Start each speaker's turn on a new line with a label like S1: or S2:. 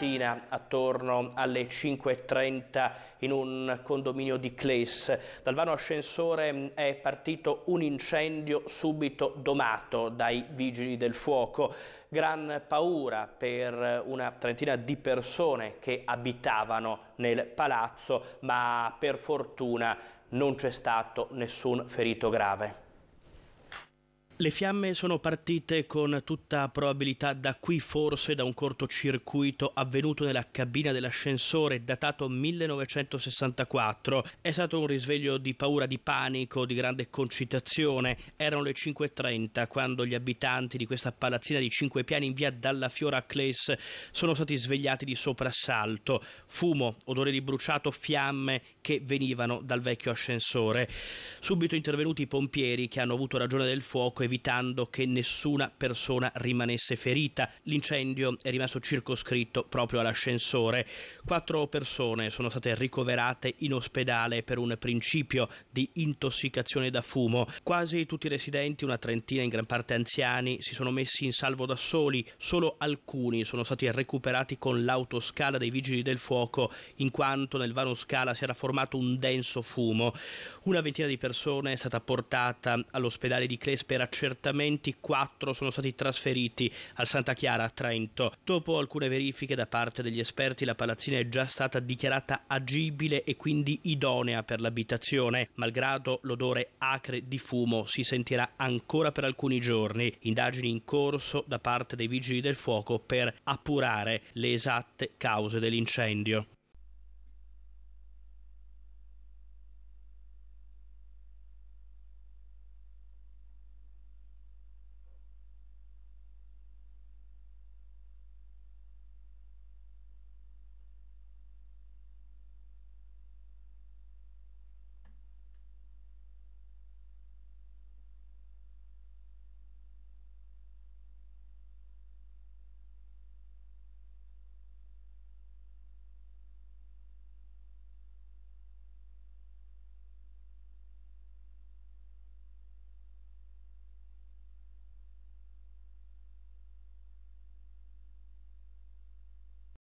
S1: mattina attorno alle 5.30 in un condominio di Cles. Dal vano ascensore mm, è partito un incendio subito domato dai vigili del fuoco. Gran paura per eh, una trentina di persone che abitavano nel palazzo, ma per fortuna non c'è stato nessun ferito grave. Le fiamme sono partite con tutta probabilità da qui forse da un cortocircuito avvenuto nella cabina dell'ascensore datato 1964. È stato un risveglio di paura, di panico, di grande concitazione. Erano le 5.30 quando gli abitanti di questa palazzina di 5 piani in via Dalla Fiora a Cles sono stati svegliati di soprassalto. Fumo, odore di bruciato, fiamme che venivano dal vecchio ascensore. Subito intervenuti i pompieri che hanno avuto ragione del fuoco e evitando che nessuna persona rimanesse ferita. L'incendio è rimasto circoscritto proprio all'ascensore. Quattro persone sono state ricoverate in ospedale per un principio di intossicazione da fumo. Quasi tutti i residenti, una trentina in gran parte anziani, si sono messi in salvo da soli, solo alcuni sono stati recuperati con l'autoscala dei vigili del fuoco in quanto nel vano scala si era formato un denso fumo. Una ventina di persone è stata portata all'ospedale di Cles accertamenti quattro sono stati trasferiti al Santa Chiara a Trento. Dopo alcune verifiche da parte degli esperti la palazzina è già stata dichiarata agibile e quindi idonea per l'abitazione. Malgrado l'odore acre di fumo si sentirà ancora per alcuni giorni. Indagini in corso da parte dei vigili del fuoco per appurare le esatte cause dell'incendio.